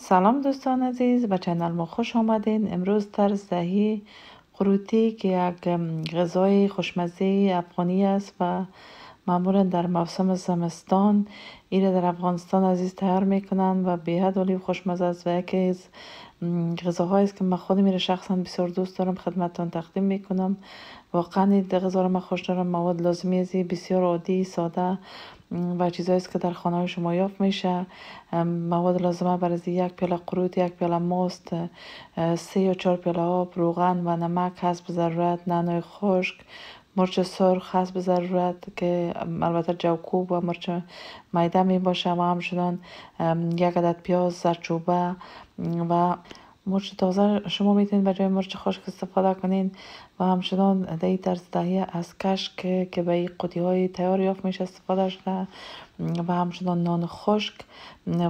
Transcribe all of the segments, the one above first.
سلام دوستان عزیز به چینل ما خوش آمدین امروز تر زهی قروتی که یک غذای خوشمزه افغانی است و معمولا در موسم زمستان این در افغانستان عزیز تیار میکنن و به حد خوشمزه است و یکی از غذاهایی است که من خودم میره شخصا بسیار دوست دارم خدمتتان تقدیم میکنم واقعا این غذا رو من خوش دارم مواد لازمی بسیار عادی ساده و چیزایی که در خانه شما یافت میشه مواد لازمه برای یک پیاله قروت یک پیاله ماست سه یا چهار پیاله آب روغن و نمک هست به ضرورت نانوی خشک مرچ سرخ هست به ضرورت که البته جوکوب و مرچ میده می باشه و همچنان یک عدد پیاز زرچوبه و مرچ تازه شما میتونید به جای مرچ خشک استفاده کنین و همچنان در طرز تهیه از کشک که به قدی های تیار یافت میشه استفاده شده و همچنان نان خشک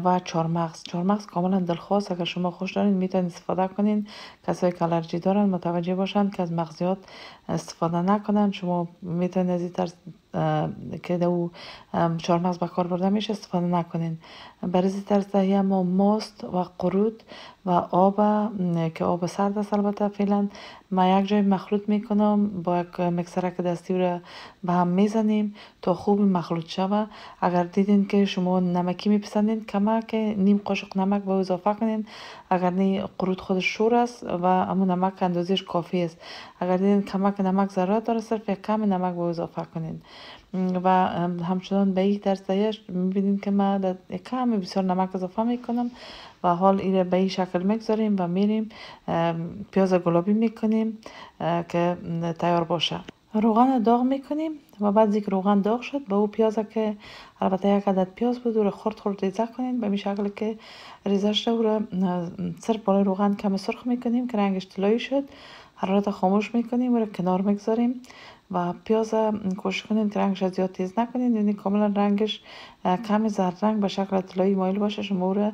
و چارمغز چارمغز کاملا دلخواست اگر شما خوش دارین میتونید استفاده کنین کسایی که الرژی دارن متوجه باشند که از مغزیات استفاده نکنن شما میتونید از این طرز که دو چهار مغز به کار برده میشه استفاده نکنین ترس ترزه ما ماست و قرود و آب که آب سرد است البته فعلا ما یک جای مخلوط میکنم با یک مکسرک دستی را به هم میزنیم تا خوب مخلوط شوه اگر دیدین که شما نمکی میپسندین کمک نیم قاشق نمک به اضافه کنین اگر نیم قرود خودش شور است و اما نمک اندازش کافی است اگر دیدین کمک نمک ضرورت داره صرف یک کم نمک به اضافه کنین و همچنان به یک می میبینید که ما در کمی بسیار نمک اضافه میکنم و حال این به این شکل میگذاریم و میریم پیاز گلابی میکنیم که تیار باشه روغن داغ میکنیم و بعد یک روغن داغ شد به او پیاز که البته یک عدد پیاز بود رو خرد خرد ریزه به این شکل که ریزش او رو سر بالای روغن کم سرخ میکنیم که رنگش طلایی شد حرارت خاموش میکنیم و کنار میگذاریم و پیاز کوشش کنید که رنگش از زیاد تیز نکنید یعنی کاملا رنگش کمی زرد رنگ به شکل طلایی مایل باشه شما رو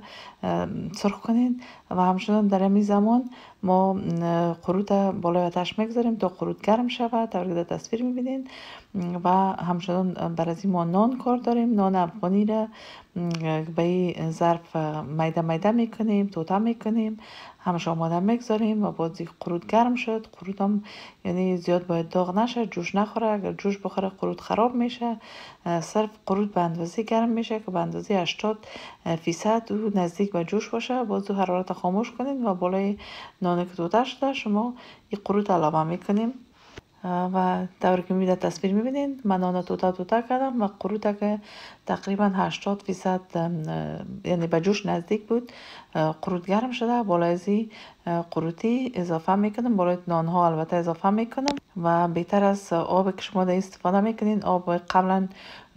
سرخ کنید و همچنان در این زمان ما قرود بالای آتش میگذاریم تا قرود گرم شود در در تصویر میبینین و همچنان بر از ما نان کار داریم نان افغانی را به این ظرف میده میده میکنیم توتام میکنیم همش آماده میگذاریم و بازی قرود گرم شد قرود هم یعنی زیاد باید داغ نشه جوش نخوره اگر جوش بخوره قرود خراب میشه صرف قرود به اندازه گرم میشه که به اندازه 80 فیصد و نزدیک به جوش باشه باز حرارت خاموش کنید و بالای نان نانه که توتر شده شما این قروت علاوه میکنیم و دور که میده تصویر میبینید من نانه توتا توتا کردم و قروت که تقریبا 80 فیصد یعنی به جوش نزدیک بود قروت گرم شده بالایزی قروتی اضافه میکنیم برای نان ها البته اضافه میکنم و بهتر از آب که شما در استفاده میکنین آب قبلا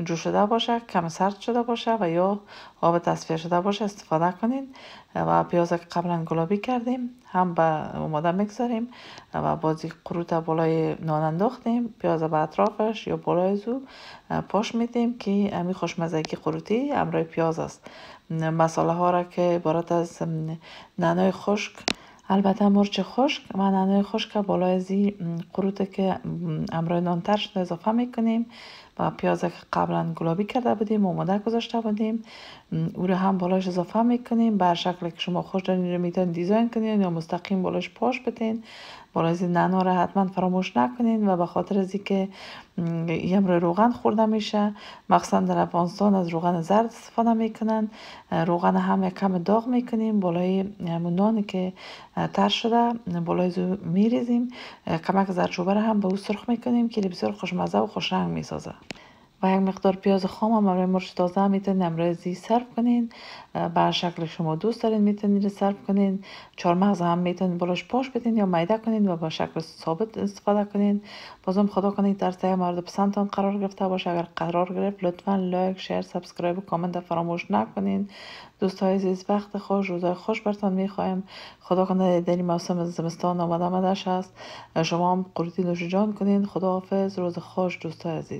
جوش شده باشه کم سرد شده باشه و یا آب تصفیه شده باشه استفاده کنین و پیاز که قبلا گلابی کردیم هم به اماده میگذاریم و بازی قروت بالای نان انداختیم پیاز به اطرافش یا بالای زو پاش میدیم که امی خوشمزگی قروتی امرای پیاز است مساله ها را که عبارت از نانای خشک البته مرچ خشک و نانای خشک بالای زی قروت که امرای تر شده اضافه میکنیم و پیاز که قبلا گلابی کرده بودیم و مادر گذاشته بودیم او رو هم بالاش اضافه میکنیم بر شکل که شما خوش دارین رو میتونید دیزاین کنین یا مستقیم بالاش پاش بدین بالای زی نانا رو حتما فراموش نکنین و به خاطر زی که یه روغن خورده میشه مخصوصا در افغانستان از روغن زرد استفاده میکنن روغن هم کم داغ میکنیم بالای نان که تر شده بالای زو میریزیم کمک زرچوبه را هم به او سرخ میکنیم که بسیار خوشمزه و خوشرنگ میسازه و یک مقدار پیاز خام هم برای مرش تازه میتونید امروزی صرف کنین به شکل شما دوست دارین میتونید صرف کنین مغز هم میتونید بلاش پاش بدین یا میده کنین و با شکل ثابت استفاده کنین بازم خدا کنید در سایه مورد پسندتان قرار گرفته باشه اگر قرار گرفت لطفا لایک شیر سابسکرایب و کامنت فراموش نکنین دوست های عزیز وقت خوش روزای خوش برتان میخوایم خدا کنه دلی موسم زمستان آمد آمدش است شما هم قروتی نوش جان کنین خدا روز خوش دوستای عزیز